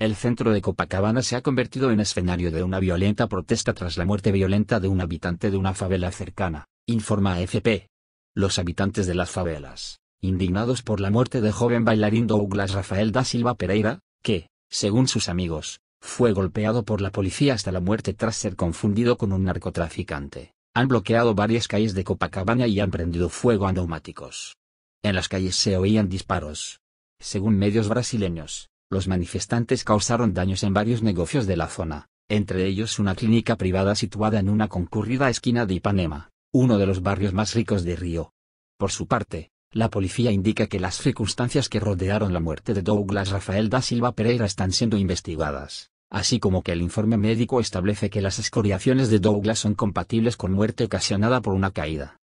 El centro de Copacabana se ha convertido en escenario de una violenta protesta tras la muerte violenta de un habitante de una favela cercana, informa AFP. Los habitantes de las favelas, indignados por la muerte del joven bailarín Douglas Rafael da Silva Pereira, que, según sus amigos, fue golpeado por la policía hasta la muerte tras ser confundido con un narcotraficante, han bloqueado varias calles de Copacabana y han prendido fuego a neumáticos. En las calles se oían disparos. Según medios brasileños, los manifestantes causaron daños en varios negocios de la zona, entre ellos una clínica privada situada en una concurrida esquina de Ipanema, uno de los barrios más ricos de Río. Por su parte, la policía indica que las circunstancias que rodearon la muerte de Douglas Rafael da Silva Pereira están siendo investigadas, así como que el informe médico establece que las escoriaciones de Douglas son compatibles con muerte ocasionada por una caída.